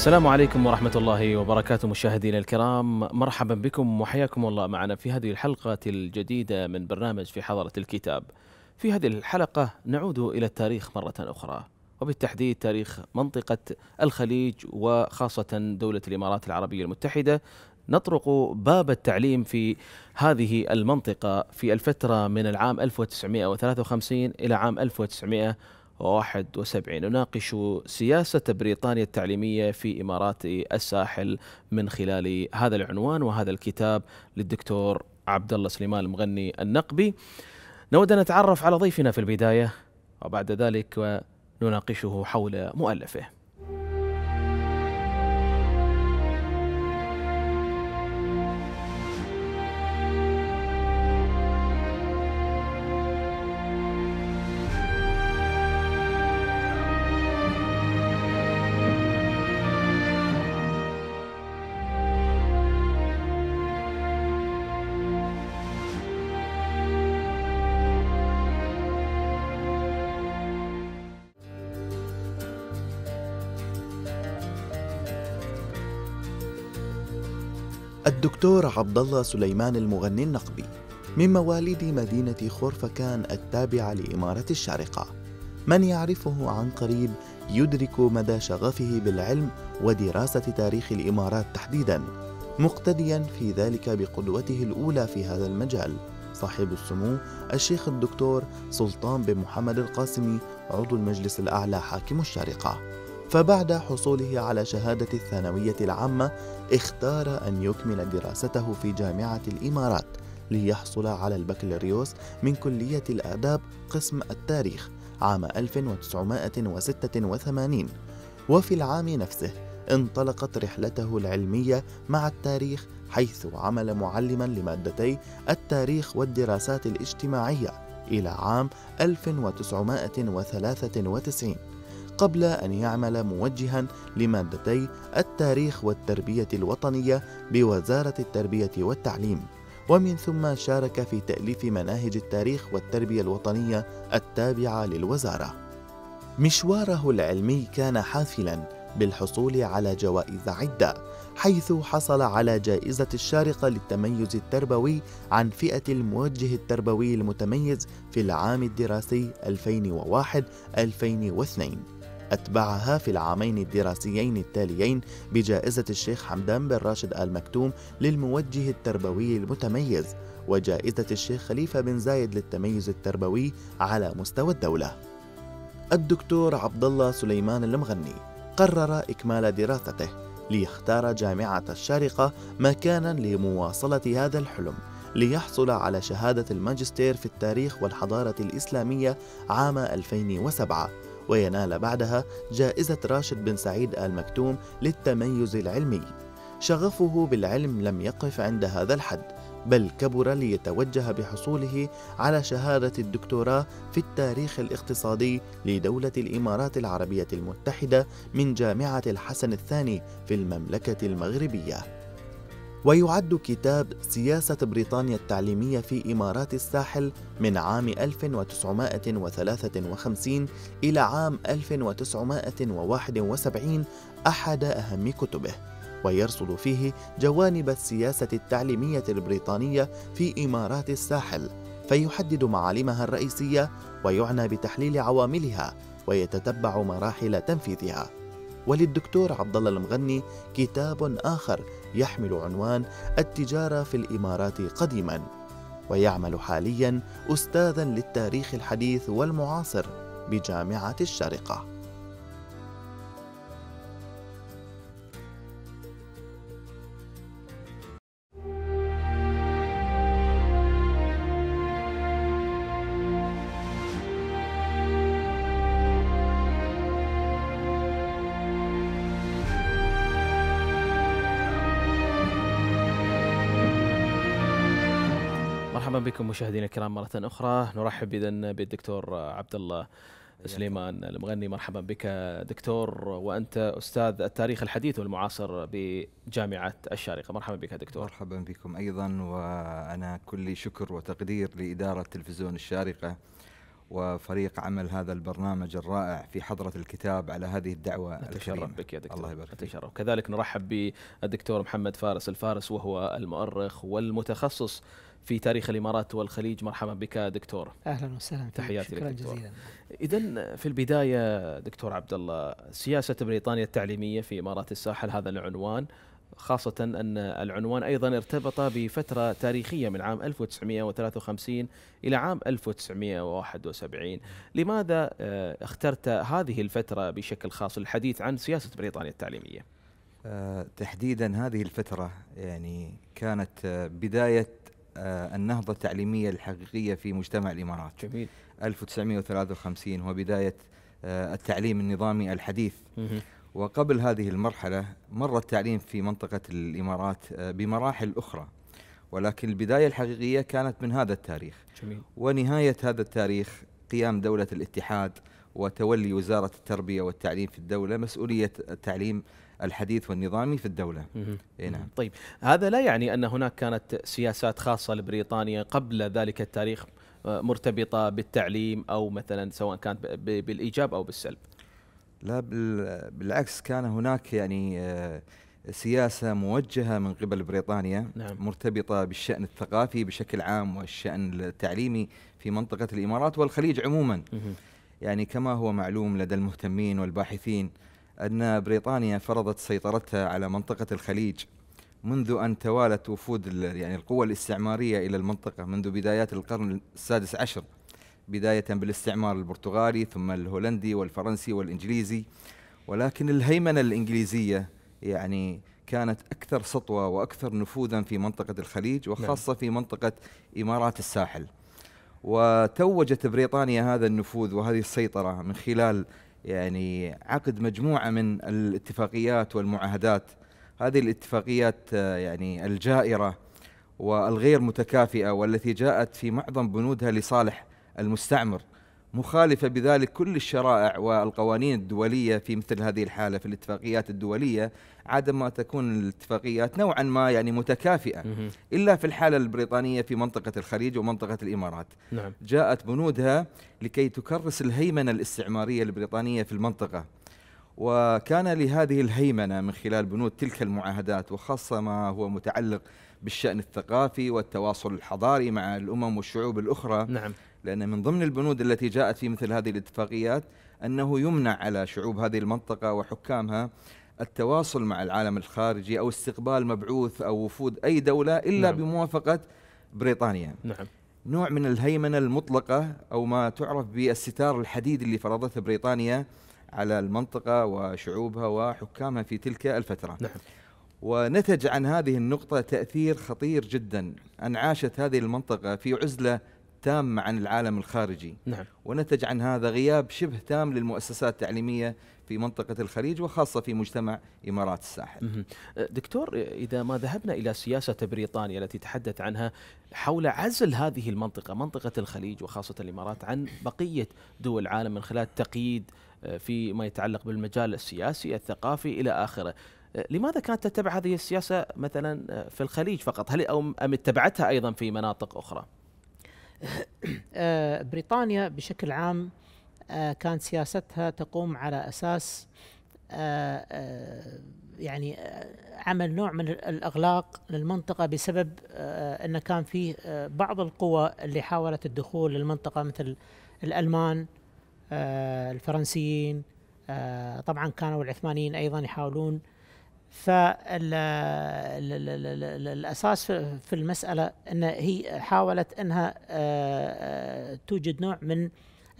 السلام عليكم ورحمة الله وبركاته مشاهدينا الكرام مرحبا بكم وحياكم الله معنا في هذه الحلقة الجديدة من برنامج في حضرة الكتاب في هذه الحلقة نعود إلى التاريخ مرة أخرى وبالتحديد تاريخ منطقة الخليج وخاصة دولة الإمارات العربية المتحدة نطرق باب التعليم في هذه المنطقة في الفترة من العام 1953 إلى عام 1900 71 نناقش سياسة بريطانيا التعليمية في إمارات الساحل من خلال هذا العنوان وهذا الكتاب للدكتور عبد الله سليمان المغني النقبي نود أن نتعرف على ضيفنا في البداية وبعد ذلك نناقشه حول مؤلفه الدكتور عبد الله سليمان المغني النقبي من مواليد مدينة خرفكان التابعة لإمارة الشارقة من يعرفه عن قريب يدرك مدى شغفه بالعلم ودراسة تاريخ الإمارات تحديدا مقتديا في ذلك بقدوته الأولى في هذا المجال صاحب السمو الشيخ الدكتور سلطان بن محمد القاسمي عضو المجلس الأعلى حاكم الشارقة فبعد حصوله على شهادة الثانوية العامة اختار أن يكمل دراسته في جامعة الإمارات ليحصل على البكالوريوس من كلية الآداب قسم التاريخ عام 1986 وفي العام نفسه انطلقت رحلته العلمية مع التاريخ حيث عمل معلما لمادتي التاريخ والدراسات الاجتماعية إلى عام 1993 قبل أن يعمل موجها لمادتي التاريخ والتربية الوطنية بوزارة التربية والتعليم ومن ثم شارك في تأليف مناهج التاريخ والتربية الوطنية التابعة للوزارة. مشواره العلمي كان حافلا بالحصول على جوائز عدة، حيث حصل على جائزة الشارقة للتميز التربوي عن فئة الموجه التربوي المتميز في العام الدراسي 2001 2002 أتبعها في العامين الدراسيين التاليين بجائزة الشيخ حمدان بن راشد آل مكتوم للموجه التربوي المتميز وجائزة الشيخ خليفة بن زايد للتميز التربوي على مستوى الدولة. الدكتور عبد الله سليمان المغني قرر إكمال دراسته ليختار جامعة الشارقة مكانا لمواصلة هذا الحلم ليحصل على شهادة الماجستير في التاريخ والحضارة الإسلامية عام 2007 وينال بعدها جائزة راشد بن سعيد آل مكتوم للتميز العلمي شغفه بالعلم لم يقف عند هذا الحد بل كبر ليتوجه بحصوله على شهادة الدكتوراه في التاريخ الاقتصادي لدولة الإمارات العربية المتحدة من جامعة الحسن الثاني في المملكة المغربية ويعد كتاب سياسة بريطانيا التعليمية في إمارات الساحل من عام 1953 إلى عام 1971 أحد أهم كتبه ويرصد فيه جوانب السياسة التعليمية البريطانية في إمارات الساحل فيحدد معالمها الرئيسية ويعنى بتحليل عواملها ويتتبع مراحل تنفيذها وللدكتور عبد الله المغني كتاب آخر يحمل عنوان التجارة في الإمارات قديما ويعمل حاليا أستاذا للتاريخ الحديث والمعاصر بجامعة الشارقة مشاهدينا الكرام مرة أخرى نرحب إذا بالدكتور عبد الله سليمان المغني مرحبا بك دكتور وأنت أستاذ التاريخ الحديث والمعاصر بجامعة الشارقة مرحبا بك دكتور مرحبا بكم أيضا وأنا كل شكر وتقدير لإدارة تلفزيون الشارقة وفريق عمل هذا البرنامج الرائع في حضرة الكتاب على هذه الدعوة أتشرف بك يا دكتور الله يبارك فيك كذلك نرحب بالدكتور محمد فارس الفارس وهو المؤرخ والمتخصص في تاريخ الامارات والخليج مرحبا بك دكتور اهلا وسهلا تحياتي شكرا جزيلا اذا في البدايه دكتور عبد الله سياسه بريطانيا التعليميه في امارات الساحل هذا العنوان خاصة أن العنوان أيضا ارتبط بفترة تاريخية من عام 1953 إلى عام 1971 لماذا آه، اخترت هذه الفترة بشكل خاص للحديث عن سياسة بريطانيا التعليمية؟ آه، تحديدا هذه الفترة يعني كانت آه، بداية آه، النهضة التعليمية الحقيقية في مجتمع الإمارات جميل 1953 هو بداية آه، التعليم النظامي الحديث وقبل هذه المرحلة مر التعليم في منطقة الإمارات آه، بمراحل أخرى ولكن البداية الحقيقية كانت من هذا التاريخ جميل. ونهاية هذا التاريخ قيام دولة الاتحاد وتولي وزارة التربية والتعليم في الدولة مسؤولية التعليم الحديث والنظامي في الدولة إيه نعم. طيب هذا لا يعني أن هناك كانت سياسات خاصة لبريطانيا قبل ذلك التاريخ آه، مرتبطة بالتعليم أو مثلا سواء كانت بالإيجاب أو بالسلب لا بالعكس كان هناك يعني آه، سياسة موجهة من قبل بريطانيا نعم. مرتبطة بالشأن الثقافي بشكل عام والشأن التعليمي في منطقة الإمارات والخليج عموما مه. يعني كما هو معلوم لدى المهتمين والباحثين أن بريطانيا فرضت سيطرتها على منطقة الخليج منذ أن توالت وفود يعني القوى الاستعمارية إلى المنطقة منذ بدايات القرن السادس عشر بداية بالاستعمار البرتغالي ثم الهولندي والفرنسي والإنجليزي ولكن الهيمنة الإنجليزية يعني كانت أكثر سطوة وأكثر نفوذا في منطقة الخليج نعم. وخاصة في منطقة إمارات الساحل وتوجت بريطانيا هذا النفوذ وهذه السيطرة من خلال يعني عقد مجموعه من الاتفاقيات والمعاهدات هذه الاتفاقيات آه، يعني الجائره والغير متكافئه والتي جاءت في معظم بنودها لصالح المستعمر مخالفة بذلك كل الشرائع والقوانين الدولية في مثل هذه الحالة في الاتفاقيات الدولية عادة ما تكون الاتفاقيات نوعا ما يعني متكافئة إلا في الحالة البريطانية في منطقة الخليج ومنطقة الإمارات نعم. جاءت بنودها لكي تكرس الهيمنة الاستعمارية البريطانية في المنطقة وكان لهذه الهيمنة من خلال بنود تلك المعاهدات وخاصة ما هو متعلق بالشأن الثقافي والتواصل الحضاري مع الأمم والشعوب الأخرى نعم. لأن من ضمن البنود التي جاءت في مثل هذه الاتفاقيات أنه يمنع على شعوب هذه المنطقة وحكامها التواصل مع العالم الخارجي أو استقبال مبعوث أو وفود أي دولة إلا نعم. بموافقة بريطانيا نعم نوع من الهيمنة المطلقة أو ما تعرف بالستار الحديد اللي فرضته بريطانيا على المنطقة وشعوبها وحكامها في تلك الفترة نعم. ونتج عن هذه النقطة تأثير خطير جدا أن عاشت هذه المنطقة في عزلة تامة عن العالم الخارجي نعم. ونتج عن هذا غياب شبه تام للمؤسسات التعليمية في منطقة الخليج وخاصة في مجتمع إمارات الساحل دكتور إذا ما ذهبنا إلى سياسة بريطانيا التي تحدث عنها حول عزل هذه المنطقة منطقة الخليج وخاصة الإمارات عن بقية دول العالم من خلال تقييد آه، فيما يتعلق بالمجال السياسي الثقافي إلى آخره آه، لماذا كانت تتبع هذه السياسة مثلا آه، في الخليج فقط هل أو أم اتبعتها أيضا في مناطق أخرى؟ آه، بريطانيا بشكل عام آه، كانت سياستها تقوم على اساس آه، يعني عمل نوع من الاغلاق للمنطقه بسبب ان كان فيه بعض القوى اللي حاولت الدخول للمنطقه مثل الالمان الفرنسيين طبعا كانوا العثمانيين ايضا يحاولون فالاساس في المساله ان هي حاولت انها آه، آه، توجد نوع من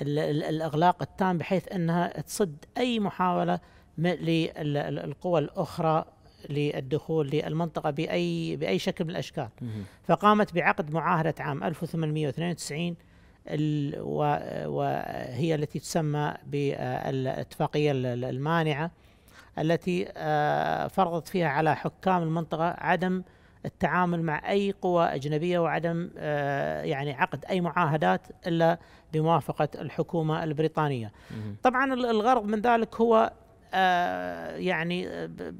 الاغلاق التام بحيث انها تصد اي محاوله للقوى الاخرى للدخول للمنطقة بأي بأي شكل من الأشكال فقامت بعقد معاهدة عام 1892 وهي التي تسمى بالاتفاقية المانعة التي آه، فرضت فيها على حكام المنطقة عدم التعامل مع أي قوى أجنبية وعدم آه، يعني عقد أي معاهدات إلا بموافقة الحكومة البريطانية طبعا الغرض من ذلك هو آه، يعني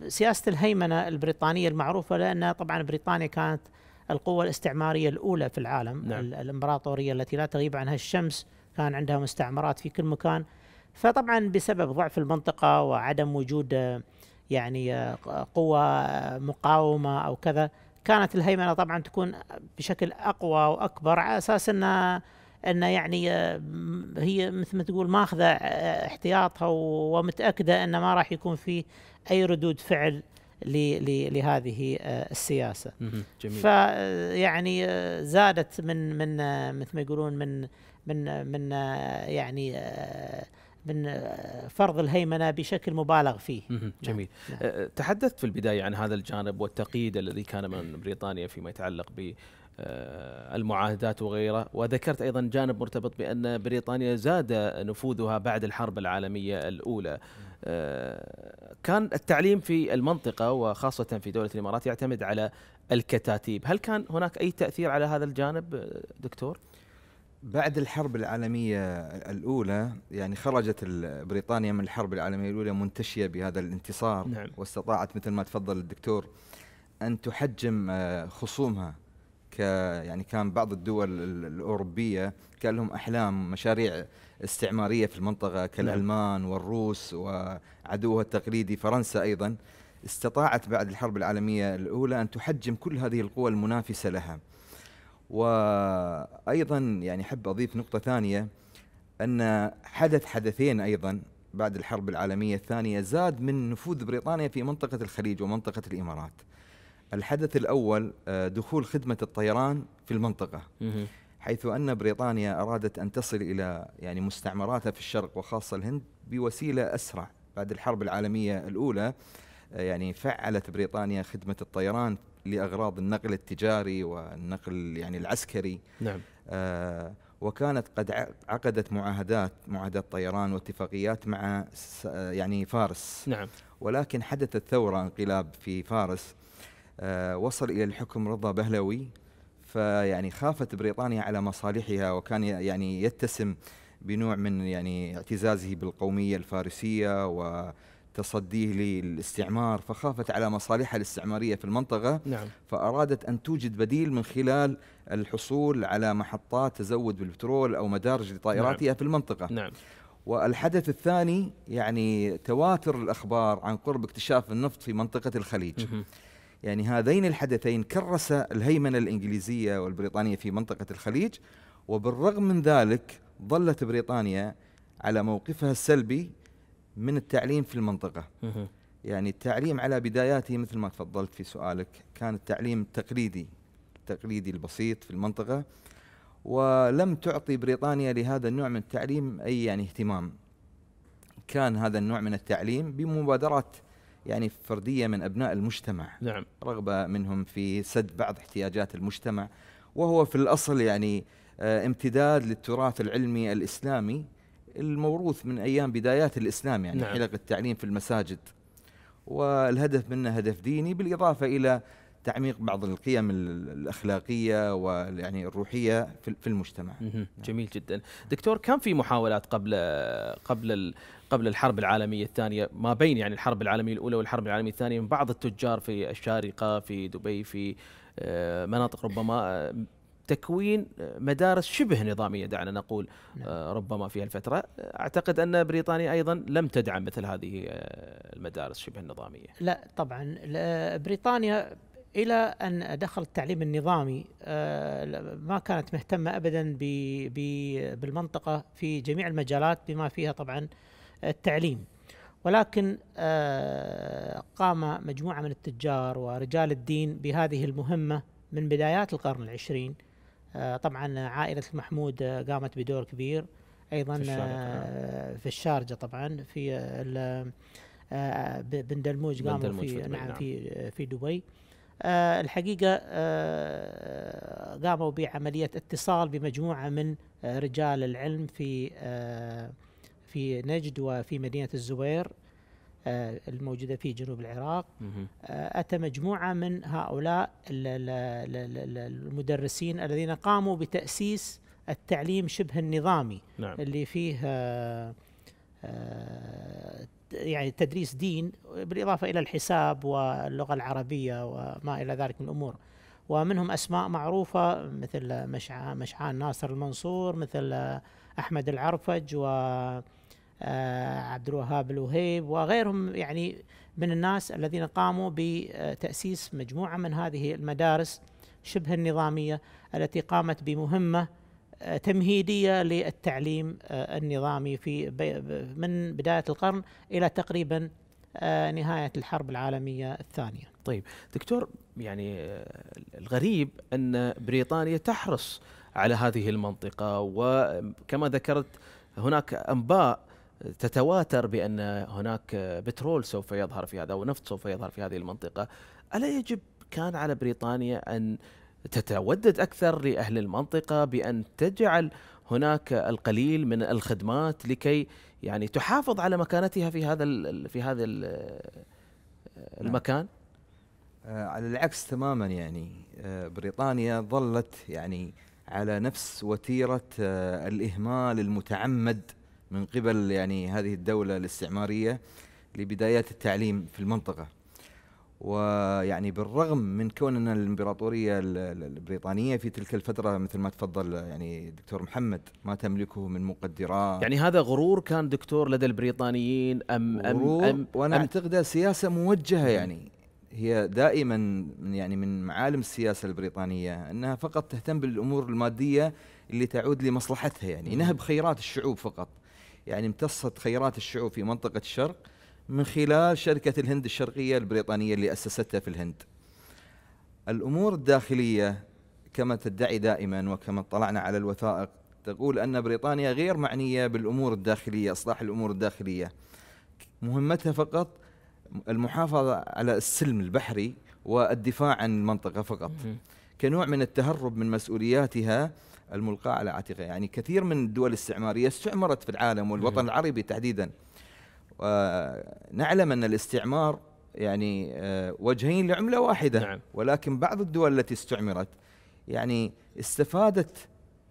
سياسة الهيمنة البريطانية المعروفة لأن طبعا بريطانيا كانت القوة الاستعمارية الأولى في العالم نعم. الإمبراطورية التي لا تغيب عنها الشمس كان عندها مستعمرات في كل مكان فطبعا بسبب ضعف المنطقة وعدم وجود آه، يعني آه، قوة آه، مقاومة أو كذا كانت الهيمنة طبعا تكون بشكل أقوى وأكبر على أساس أن أن يعني هي مثل ما تقول ماخذة احتياطها ومتأكدة أن ما راح يكون في أي ردود فعل لهذه السياسة جميل. فيعني زادت من من مثل ما يقولون من من من يعني من آه، فرض الهيمنه بشكل مبالغ فيه. نعم، جميل. نعم. آه، تحدثت في البدايه عن هذا الجانب والتقييد الذي كان من بريطانيا فيما يتعلق ب آه، المعاهدات وغيره وذكرت أيضا جانب مرتبط بأن بريطانيا زاد نفوذها بعد الحرب العالمية الأولى كان التعليم في المنطقة وخاصة في دولة الإمارات يعتمد على الكتاتيب هل كان هناك أي تأثير على هذا الجانب دكتور؟ بعد الحرب العالمية الأولى يعني خرجت بريطانيا من الحرب العالمية الأولى منتشية بهذا الانتصار نعم. واستطاعت مثل ما تفضل الدكتور أن تحجم آه، خصومها ك يعني كان بعض الدول الأوروبية كان لهم أحلام مشاريع استعمارية في المنطقة نعم. كالألمان والروس وعدوها التقليدي فرنسا أيضا استطاعت بعد الحرب العالمية الأولى أن تحجم كل هذه القوى المنافسة لها وايضا يعني احب اضيف نقطه ثانيه ان حدث حدثين ايضا بعد الحرب العالميه الثانيه زاد من نفوذ بريطانيا في منطقه الخليج ومنطقه الامارات. الحدث الاول آه، دخول خدمه الطيران في المنطقه. حيث ان بريطانيا ارادت ان تصل الى يعني مستعمراتها في الشرق وخاصه الهند بوسيله اسرع بعد الحرب العالميه الاولى آه، يعني فعلت بريطانيا خدمه الطيران لأغراض النقل التجاري والنقل يعني العسكري نعم آه وكانت قد عقدت معاهدات معاهدات طيران واتفاقيات مع يعني فارس نعم ولكن حدثت ثورة انقلاب في فارس آه وصل إلى الحكم رضا بهلوي فيعني خافت بريطانيا على مصالحها وكان يعني يتسم بنوع من يعني اعتزازه بالقومية الفارسية و تصديه للاستعمار فخافت على مصالحها الاستعمارية في المنطقة نعم. فأرادت أن توجد بديل من خلال الحصول على محطات تزود بالبترول أو مدارج لطائراتها نعم. في المنطقة نعم. والحدث الثاني يعني تواتر الأخبار عن قرب اكتشاف النفط في منطقة الخليج يعني هذين الحدثين كرس الهيمنة الإنجليزية والبريطانية في منطقة الخليج وبالرغم من ذلك ظلت بريطانيا على موقفها السلبي من التعليم في المنطقة يعني التعليم على بداياته مثل ما تفضلت في سؤالك كان التعليم التقليدي التقليدي البسيط في المنطقة ولم تعطي بريطانيا لهذا النوع من التعليم أي يعني اهتمام كان هذا النوع من التعليم بمبادرات يعني فردية من أبناء المجتمع نعم. رغبة منهم في سد بعض احتياجات المجتمع وهو في الأصل يعني آه، امتداد للتراث العلمي الإسلامي الموروث من ايام بدايات الاسلام يعني نعم. حلق التعليم في المساجد والهدف منه هدف ديني بالاضافه الى تعميق بعض القيم الاخلاقيه ويعني الروحيه في المجتمع. نعم. جميل جدا. دكتور كان في محاولات قبل قبل قبل الحرب العالميه الثانيه ما بين يعني الحرب العالميه الاولى والحرب العالميه الثانيه من بعض التجار في الشارقه في دبي في آه، مناطق ربما آه، تكوين آه، مدارس شبه نظاميه دعنا نقول نعم. آه، ربما في الفتره اعتقد ان بريطانيا ايضا لم تدعم مثل هذه آه، المدارس شبه النظاميه لا طبعا بريطانيا الى ان دخل التعليم النظامي ما كانت مهتمه ابدا بالمنطقه في جميع المجالات بما فيها طبعا التعليم ولكن قام مجموعه من التجار ورجال الدين بهذه المهمه من بدايات القرن العشرين آه، طبعا عائله المحمود آه، قامت بدور كبير ايضا في الشارجه, آه، نعم. في الشارجة طبعا في بن دلموج قاموا في, في نعم،, نعم في في دبي الحقيقه قاموا بعمليه اتصال بمجموعه من رجال العلم في في نجد وفي مدينه الزبير آه، الموجودة في جنوب العراق آه، أتى مجموعة من هؤلاء المدرسين الذين قاموا بتأسيس التعليم شبه النظامي نعم. اللي فيه آه، يعني تدريس دين بالإضافة إلى الحساب واللغة العربية وما إلى ذلك من الأمور ومنهم أسماء معروفة مثل مشعان ناصر المنصور مثل أحمد العرفج و آه، عبد الوهاب الوهيب وغيرهم يعني من الناس الذين قاموا بتأسيس مجموعة من هذه المدارس شبه النظامية التي قامت بمهمة آه، تمهيدية للتعليم آه، النظامي في من بداية القرن إلى تقريبا نهاية الحرب العالمية الثانية طيب دكتور يعني الغريب أن بريطانيا تحرص على هذه المنطقة وكما ذكرت هناك أنباء تتواتر بان هناك بترول سوف يظهر في هذا ونفط سوف يظهر في هذه المنطقه الا يجب كان على بريطانيا ان تتودد اكثر لاهل المنطقه بان تجعل هناك القليل من الخدمات لكي يعني تحافظ على مكانتها في هذا في هذا نعم. المكان آه، على العكس تماما يعني آه، بريطانيا ظلت يعني على نفس وتيره آه، الاهمال المتعمد من قبل يعني هذه الدولة الاستعمارية لبدايات التعليم في المنطقة ويعني بالرغم من كون ان الامبراطوريه البريطانيه في تلك الفتره مثل ما تفضل يعني دكتور محمد ما تملكه من مقدرات يعني هذا غرور كان دكتور لدى البريطانيين ام غرور ام, أم وانا أعتقد سياسه موجهه يعني هي دائما من يعني من معالم السياسه البريطانيه انها فقط تهتم بالامور الماديه اللي تعود لمصلحتها يعني نهب خيرات الشعوب فقط يعني امتصت خيرات الشعوب في منطقة الشرق من خلال شركة الهند الشرقية البريطانية اللي أسستها في الهند الأمور الداخلية كما تدعي دائما وكما اطلعنا على الوثائق تقول أن بريطانيا غير معنية بالأمور الداخلية إصلاح الأمور الداخلية مهمتها فقط المحافظة على السلم البحري والدفاع عن المنطقة فقط كنوع من التهرب من مسؤولياتها الملقاة على عاتقها يعني كثير من الدول الاستعمارية استعمرت في العالم والوطن العربي تحديدا نعلم أن الاستعمار يعني آه، وجهين لعملة واحدة نعم. ولكن بعض الدول التي استعمرت يعني استفادت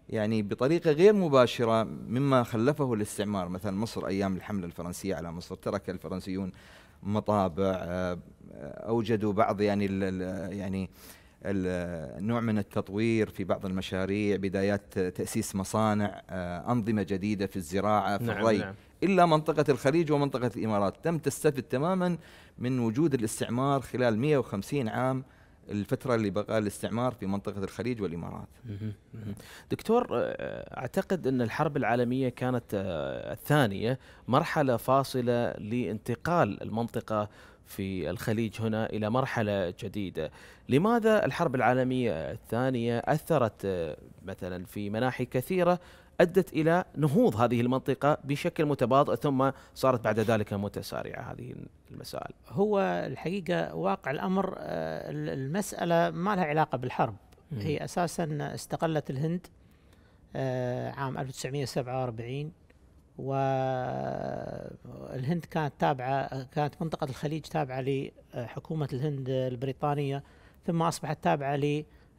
يعني بطريقة غير مباشرة مما خلفه الاستعمار مثلا مصر أيام الحملة الفرنسية على مصر ترك الفرنسيون مطابع آه، آه، أوجدوا بعض يعني يعني نوع من التطوير في بعض المشاريع بدايات تأسيس مصانع آه، أنظمة جديدة في الزراعة في نعم الري نعم. إلا منطقة الخليج ومنطقة الإمارات تم تستفد تماما من وجود الاستعمار خلال 150 عام الفترة اللي بقى الاستعمار في منطقة الخليج والإمارات دكتور آه، أعتقد أن الحرب العالمية كانت آه، الثانية مرحلة فاصلة لانتقال المنطقة في الخليج هنا الى مرحله جديده. لماذا الحرب العالميه الثانيه اثرت آه، مثلا في مناحي كثيره ادت الى نهوض هذه المنطقه بشكل متباطئ ثم صارت بعد ذلك متسارعه هذه المسائل. هو الحقيقه واقع الامر آه، المساله ما لها علاقه بالحرب هي اساسا استقلت الهند آه، عام 1947 والهند كانت تابعة كانت منطقة الخليج تابعة لحكومة الهند البريطانية ثم أصبحت تابعة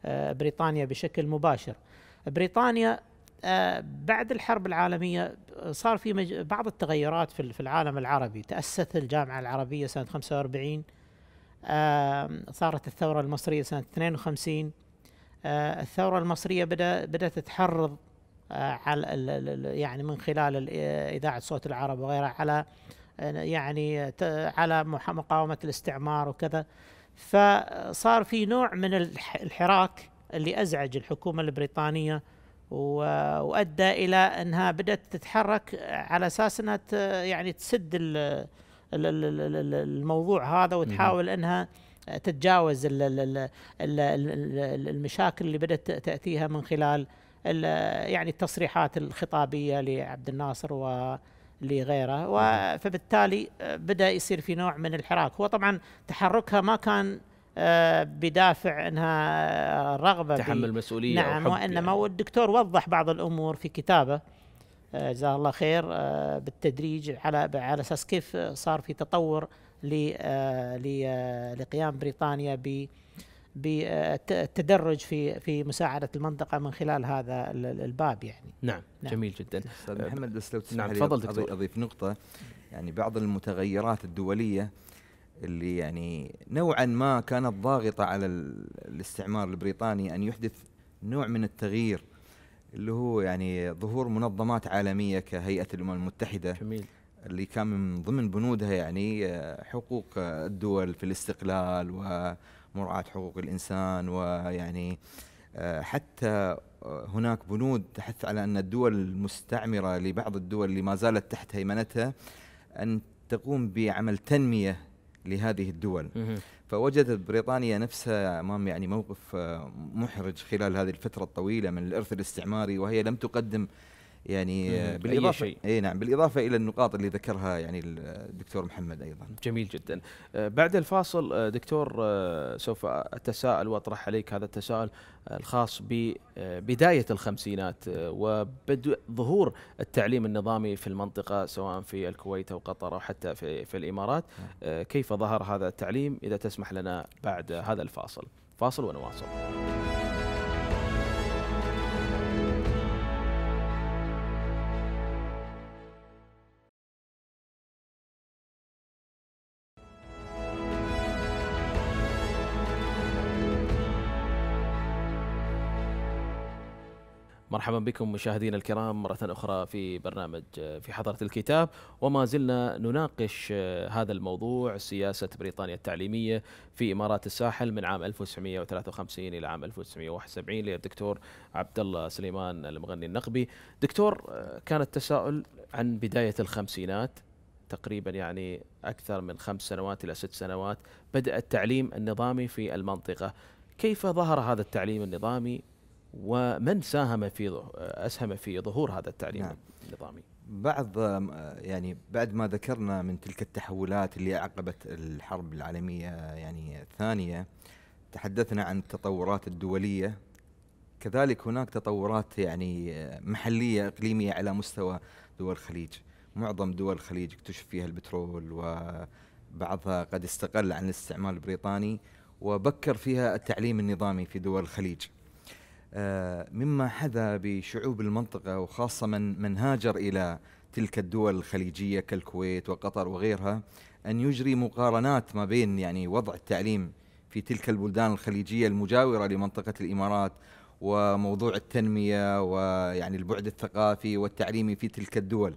لبريطانيا بشكل مباشر بريطانيا آه، بعد الحرب العالمية صار في بعض التغيرات في العالم العربي تأسست الجامعة العربية سنة 45 آه، صارت الثورة المصرية سنة 52 آه، الثورة المصرية بدأ بدأت تتحرض على يعني من خلال إذاعة صوت العرب وغيرها على يعني على مقاومة الاستعمار وكذا فصار في نوع من الحراك اللي أزعج الحكومة البريطانية وأدى إلى أنها بدأت تتحرك على أساس أنها يعني تسد الموضوع هذا وتحاول أنها تتجاوز المشاكل اللي بدأت تأتيها من خلال يعني التصريحات الخطابيه لعبد الناصر و لغيره فبالتالي آه، بدا يصير في نوع من الحراك هو طبعا تحركها ما كان آه، بدافع انها آه، رغبه تحمل مسؤوليه نعم وانما يعني. والدكتور وضح بعض الامور في كتابه جزاه الله خير بالتدريج على على اساس كيف صار في تطور لقيام بريطانيا ب بالتدرج في في مساعده المنطقه من خلال هذا الباب يعني نعم, نعم. جميل جدا استاذ محمد بس لو تسمح نعم لي أضيف, اضيف نقطه يعني بعض المتغيرات الدوليه اللي يعني نوعا ما كانت ضاغطه على الاستعمار البريطاني ان يحدث نوع من التغيير اللي هو يعني ظهور منظمات عالميه كهيئه الامم المتحده جميل اللي كان من ضمن بنودها يعني آه، حقوق الدول في الاستقلال و مراعاة حقوق الإنسان ويعني آه، حتى آه، هناك بنود تحث على أن الدول المستعمرة لبعض الدول اللي ما زالت تحت هيمنتها أن تقوم بعمل تنمية لهذه الدول فوجدت بريطانيا نفسها امام يعني موقف آه، محرج خلال هذه الفتره الطويله من الارث الاستعماري وهي لم تقدم يعني بالاضافه أي شيء. اي نعم بالاضافه الى النقاط اللي ذكرها يعني الدكتور محمد ايضا جميل جدا آه، بعد الفاصل آه، دكتور آه، سوف اتساءل واطرح عليك هذا التساؤل الخاص ببدايه الخمسينات وبدء ظهور التعليم النظامي في المنطقه سواء في الكويت او قطر او حتى في في الامارات نعم. كيف ظهر هذا التعليم اذا تسمح لنا بعد هذا الفاصل فاصل ونواصل مرحبا بكم مشاهدينا الكرام مرة أخرى في برنامج في حضرة الكتاب وما زلنا نناقش آه، هذا الموضوع سياسة بريطانيا التعليمية في إمارات الساحل من عام 1953 إلى عام 1971 للدكتور عبد الله سليمان المغني النقبي دكتور آه، كان التساؤل عن بداية الخمسينات تقريبا يعني أكثر من خمس سنوات إلى ست سنوات بدأ التعليم النظامي في المنطقة كيف ظهر هذا التعليم النظامي ومن ساهم في اسهم في ظهور هذا التعليم نعم. النظامي؟ بعض يعني بعد ما ذكرنا من تلك التحولات اللي عقبت الحرب العالميه يعني الثانيه تحدثنا عن التطورات الدوليه كذلك هناك تطورات يعني آه، محليه اقليميه على مستوى دول الخليج معظم دول الخليج اكتشف فيها البترول وبعضها قد استقل عن الاستعمار البريطاني وبكر فيها التعليم النظامي في دول الخليج آه، مما حدا بشعوب المنطقة وخاصة من, من هاجر إلى تلك الدول الخليجية كالكويت وقطر وغيرها أن يجري مقارنات ما بين يعني وضع التعليم في تلك البلدان الخليجية المجاورة لمنطقة الإمارات وموضوع التنمية ويعني البعد الثقافي والتعليمي في تلك الدول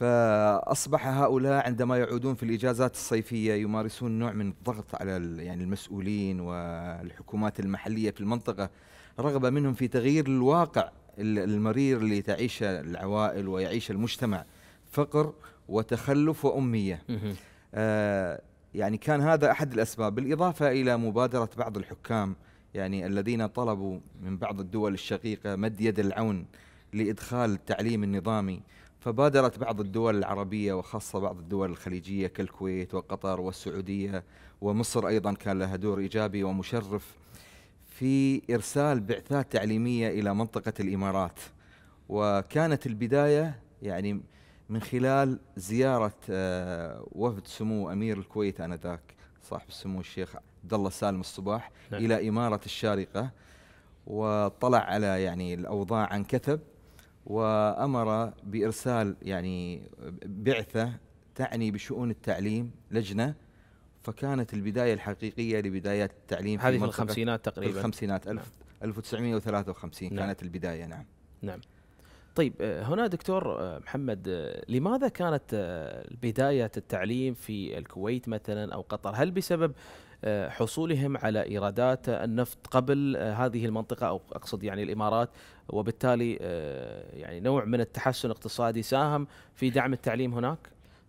فاصبح هؤلاء عندما يعودون في الاجازات الصيفيه يمارسون نوع من الضغط على يعني المسؤولين والحكومات المحليه في المنطقه رغبه منهم في تغيير الواقع المرير اللي تعيشه العوائل ويعيش المجتمع فقر وتخلف واميه آه يعني كان هذا احد الاسباب بالاضافه الى مبادره بعض الحكام يعني الذين طلبوا من بعض الدول الشقيقه مد يد العون لادخال التعليم النظامي فبادرت بعض الدول العربية وخاصة بعض الدول الخليجية كالكويت وقطر والسعودية ومصر أيضا كان لها دور إيجابي ومشرف في إرسال بعثات تعليمية إلى منطقة الإمارات وكانت البداية يعني من خلال زيارة آه، وفد سمو أمير الكويت آنذاك صاحب السمو الشيخ عبد الله سالم الصباح نعم. إلى إمارة الشارقة وطلع على يعني الأوضاع عن كثب وامر بارسال يعني بعثه تعني بشؤون التعليم لجنه فكانت البدايه الحقيقيه لبدايات التعليم هذه في, في الخمسينات تقريبا الخمسينات الخمسينات نعم. 1953 نعم. كانت البدايه نعم نعم طيب آه، هنا دكتور آه، محمد آه، لماذا كانت بداية التعليم في الكويت مثلا أو قطر هل بسبب آه، حصولهم على ايرادات النفط قبل آه، هذه المنطقه او اقصد يعني الامارات وبالتالي آه، يعني نوع من التحسن الاقتصادي ساهم في دعم التعليم هناك؟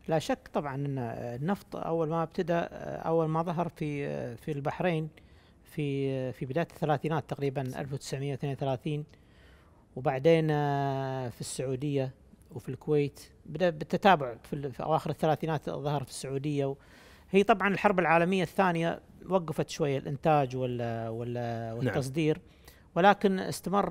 لا شك طبعا ان النفط اول ما ابتدى اول ما ظهر في في البحرين في في بدايه الثلاثينات تقريبا 1932 وبعدين في السعوديه وفي الكويت بدا بالتتابع في, اواخر الثلاثينات ظهر في السعوديه هي طبعا الحرب العالميه الثانيه وقفت شويه الانتاج ولا ولا نعم. والتصدير نعم. ولكن استمر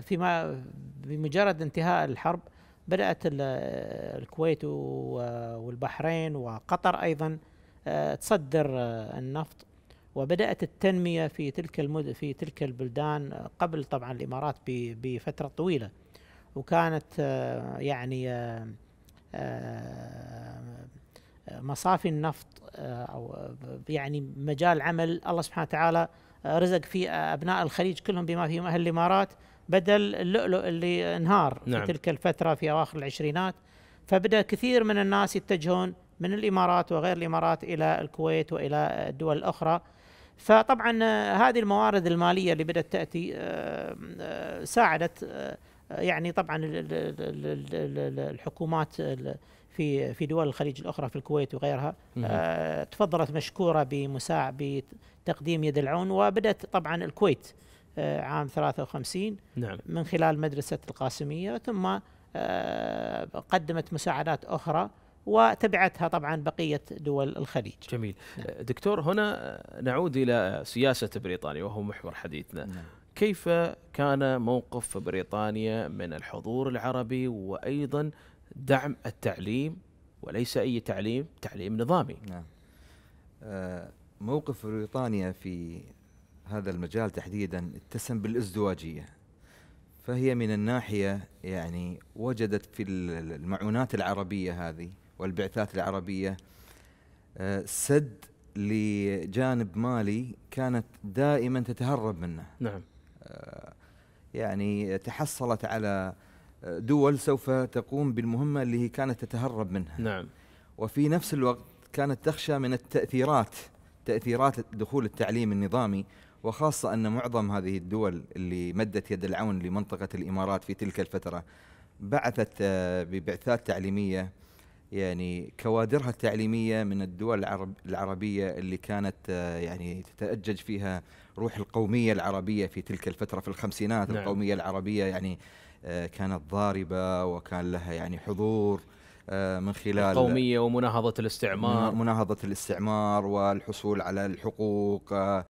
فيما بمجرد انتهاء الحرب بدات الكويت والبحرين وقطر ايضا آه، تصدر آه، النفط وبدات التنميه في تلك المد في تلك البلدان آه، قبل طبعا الامارات بفتره طويله وكانت يعني مصافي النفط آه، او يعني مجال عمل الله سبحانه وتعالى آه، رزق فيه آه، ابناء الخليج كلهم بما فيهم اهل الامارات بدل اللؤلؤ اللي انهار نعم. في تلك الفتره في اواخر العشرينات فبدا كثير من الناس يتجهون من الامارات وغير الامارات الى الكويت والى الدول الاخرى فطبعا هذه الموارد الماليه اللي بدات تاتي ساعدت يعني طبعا الحكومات في في دول الخليج الاخرى في الكويت وغيرها آه، تفضلت مشكوره بمساع بتقديم يد العون وبدات طبعا الكويت آه، عام 53 نعم. من خلال مدرسه القاسميه ثم آه، قدمت مساعدات اخرى وتبعتها طبعا بقيه دول الخليج. جميل. نعم. دكتور هنا نعود الى سياسه بريطانيا وهو محور حديثنا. نعم. كيف كان موقف بريطانيا من الحضور العربي وايضا دعم التعليم وليس اي تعليم، تعليم نظامي. نعم. آه، موقف بريطانيا في هذا المجال تحديدا اتسم بالازدواجيه. فهي من الناحيه يعني وجدت في المعونات العربيه هذه والبعثات العربيه آه، سد لجانب مالي كانت دائما تتهرب منه. نعم. آه، يعني تحصلت على آه، دول سوف تقوم بالمهمة اللي هي كانت تتهرب منها نعم وفي نفس الوقت كانت تخشى من التأثيرات تأثيرات دخول التعليم النظامي وخاصة أن معظم هذه الدول اللي مدت يد العون لمنطقة الإمارات في تلك الفترة بعثت آه، ببعثات تعليمية يعني كوادرها التعليمية من الدول العرب العربية اللي كانت يعني تتأجج فيها روح القومية العربية في تلك الفترة في الخمسينات نعم. القومية العربية يعني آه، كانت ضاربة وكان لها يعني حضور آه، من خلال القومية ومناهضة الاستعمار مناهضة الاستعمار والحصول على الحقوق آه،